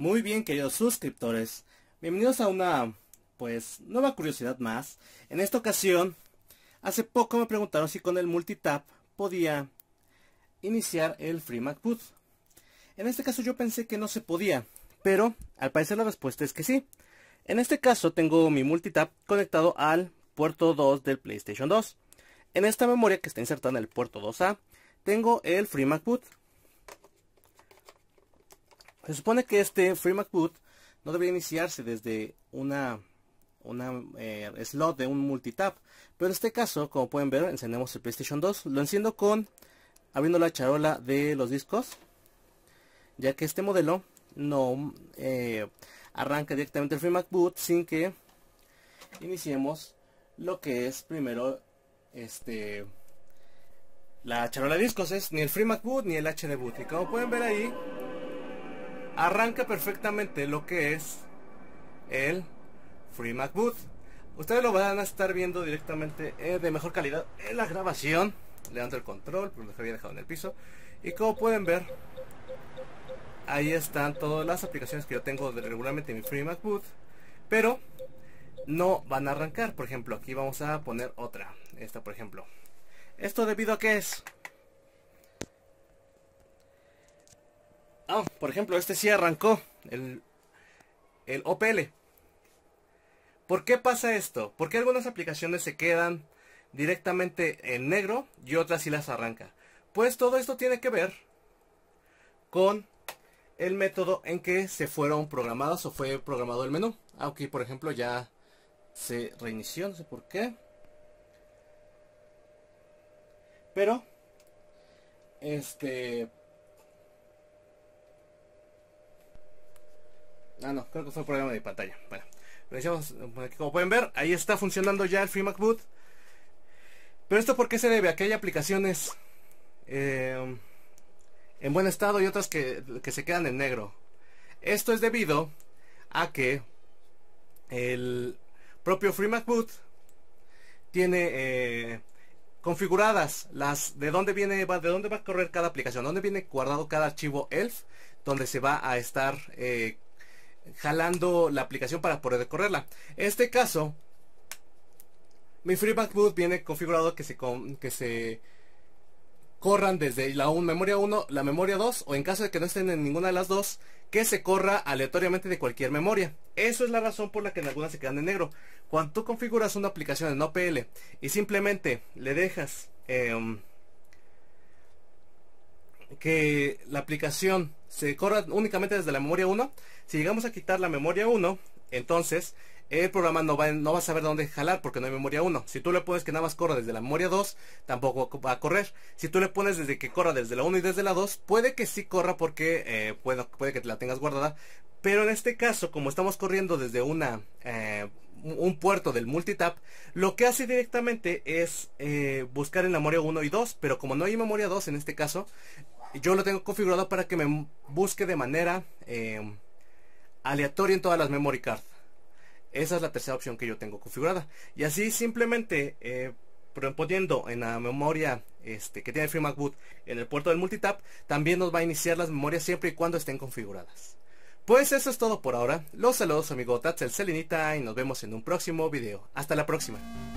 Muy bien, queridos suscriptores. Bienvenidos a una, pues, nueva curiosidad más. En esta ocasión, hace poco me preguntaron si con el multitap podía iniciar el Free MacBoot. En este caso yo pensé que no se podía, pero al parecer la respuesta es que sí. En este caso tengo mi multitap conectado al puerto 2 del PlayStation 2. En esta memoria que está insertada en el puerto 2A, tengo el Free MacBoot se supone que este Free MacBoot no debería iniciarse desde una, eh, slot de un multitap. Pero en este caso, como pueden ver, encendemos el PlayStation 2. Lo enciendo con abriendo la charola de los discos. Ya que este modelo no eh, arranca directamente el Free MacBoot sin que iniciemos lo que es primero este la charola de discos es ni el Free MacBoot ni el HDBoot. Y como pueden ver ahí, arranca perfectamente lo que es el Free Mac Ustedes lo van a estar viendo directamente eh, de mejor calidad en la grabación. Levanto el control, porque lo había dejado en el piso. Y como pueden ver, ahí están todas las aplicaciones que yo tengo regularmente en mi Free Mac Pero no van a arrancar. Por ejemplo, aquí vamos a poner otra. Esta, por ejemplo. ¿Esto debido a que es? Ah, por ejemplo, este sí arrancó. El, el OPL. ¿Por qué pasa esto? ¿Por qué algunas aplicaciones se quedan directamente en negro y otras sí las arranca? Pues todo esto tiene que ver con el método en que se fueron programadas o fue programado el menú. Aquí, por ejemplo, ya se reinició, no sé por qué. Pero, este, Ah, no, creo que fue un problema de pantalla. Bueno, como pueden ver, ahí está funcionando ya el Free Boot. Pero esto por qué se debe? A que hay aplicaciones eh, en buen estado y otras que, se quedan en negro. Esto es debido a que el propio Free Boot tiene eh, configuradas las de dónde viene va, de dónde va a correr cada aplicación, dónde viene guardado cada archivo ELF, donde se va a estar eh, jalando la aplicación para poder correrla. En este caso, mi FreeBank Boot viene configurado que se, que se corran desde la memoria 1, la memoria 2 o en caso de que no estén en ninguna de las dos, que se corra aleatoriamente de cualquier memoria. Eso es la razón por la que en algunas se quedan en negro. Cuando tú configuras una aplicación en OPL y simplemente le dejas... Em, que la aplicación se corra únicamente desde la memoria 1. Si llegamos a quitar la memoria 1, entonces el programa no va, no va a saber dónde jalar porque no hay memoria 1. Si tú le pones que nada más corra desde la memoria 2, tampoco va a correr. Si tú le pones desde que corra desde la 1 y desde la 2, puede que sí corra porque eh, puede, que te la tengas guardada. Pero en este caso, como estamos corriendo desde una, eh, un puerto del multitap, lo que hace directamente es eh, buscar en la memoria 1 y 2. Pero como no hay memoria 2 en este caso, yo lo tengo configurado para que me busque de manera em, aleatoria en todas las memory cards. Esa es la tercera opción que yo tengo configurada. Y así simplemente eh, poniendo en la memoria este, que tiene el FreeMac Boot en el puerto del multitap, también nos va a iniciar las memorias siempre y cuando estén configuradas. Pues eso es todo por ahora. Los saludos amigo Tatsel el y nos vemos en un próximo video. Hasta la próxima.